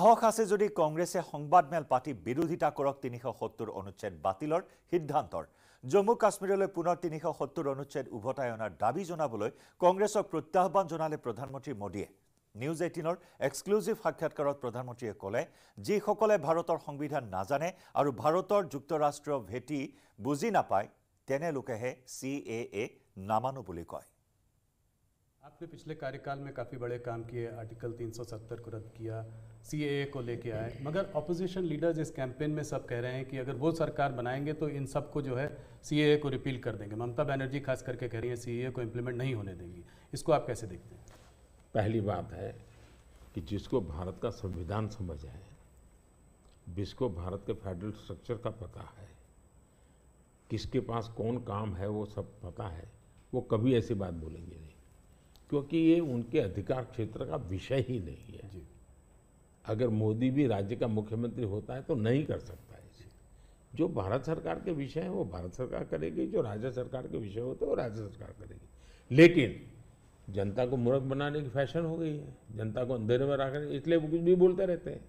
সাহস আছে যদি কংগ্ৰেছে সংবাদমেল পাতি বিৰোধিতা কৰক তিনিশ সত্তৰ অনুচ্ছেদ বাতিলৰ সিদ্ধান্তৰ জম্মু কাশ্মীৰলৈ পুনৰ তিনিশ সত্তৰ অনুচ্ছেদ উভতাই অনাৰ দাবী জনাবলৈ কংগ্ৰেছক প্ৰত্যাহ্বান জনালে প্ৰধানমন্ত্ৰী মোদীয়ে নিউজ এইটিনৰ এক্সক্লুজিভ সাক্ষাৎকাৰত প্ৰধানমন্ত্ৰীয়ে ক'লে যিসকলে ভাৰতৰ সংবিধান নাজানে আৰু ভাৰতৰ যুক্তৰাষ্ট্ৰীয় ভেটি বুজি নাপায় তেনেলোকেহে চি এ এ নামানো বুলি কয় आपने पिछले कार्यकाल में काफ़ी बड़े काम किए आर्टिकल 370 को रद्द किया सी को लेके आए मगर अपोजिशन लीडर्स इस कैंपेन में सब कह रहे हैं कि अगर वो सरकार बनाएंगे तो इन सब को जो है सी को रिपील कर देंगे ममता बनर्जी खास करके कह रही है सी को इम्प्लीमेंट नहीं होने देंगी इसको आप कैसे देखते हैं पहली बात है कि जिसको भारत का संविधान समझ है जिसको भारत के फेडरल स्ट्रक्चर का पता है किसके पास कौन काम है वो सब पता है वो कभी ऐसी बात बोलेंगे नहीं क्योंकि ये उनके अधिकार क्षेत्र का विषय ही नहीं है अगर मोदी भी राज्य का मुख्यमंत्री होता है तो नहीं कर सकता है जो भारत सरकार के विषय हैं वो भारत सरकार करेगी जो राज्य सरकार के विषय होते हैं वो राज्य सरकार करेगी लेकिन जनता को मूर्ख बनाने की फैशन हो गई है जनता को अंधेरे में रखने इसलिए वो कुछ भी बोलते रहते हैं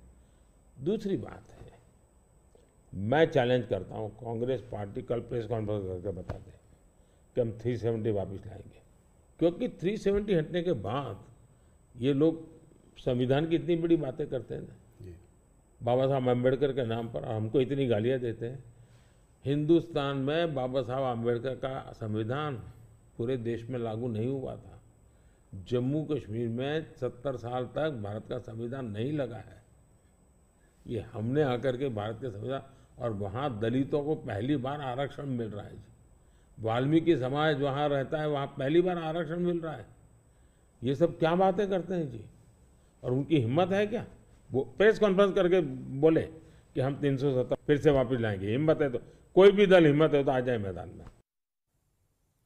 दूसरी बात है मैं चैलेंज करता हूँ कांग्रेस पार्टी कल प्रेस कॉन्फ्रेंस करके बता दें कि हम थ्री सेवेंटी वापस लाएंगे क्योंकि 370 हटने के बाद ये लोग संविधान की इतनी बड़ी बातें करते हैं ना बाबा साहब अम्बेडकर के नाम पर हमको इतनी गालियाँ देते हैं हिंदुस्तान में बाबा साहब आम्बेडकर का संविधान पूरे देश में लागू नहीं हुआ था जम्मू कश्मीर में सत्तर साल तक भारत का संविधान नहीं लगा है ये हमने आकर के भारत के संविधान और वहाँ दलितों को पहली बार आरक्षण मिल रहा है जी वाल्मीकि समाज वहाँ रहता है वहाँ पहली बार आरक्षण मिल रहा है ये सब क्या बातें करते हैं जी और उनकी हिम्मत है क्या वो प्रेस कॉन्फ्रेंस करके बोले कि हम तीन सौ सत्तर फिर से वापस लाएंगे हिम्मत है तो कोई भी दल हिम्मत है तो आ जाए मैदान में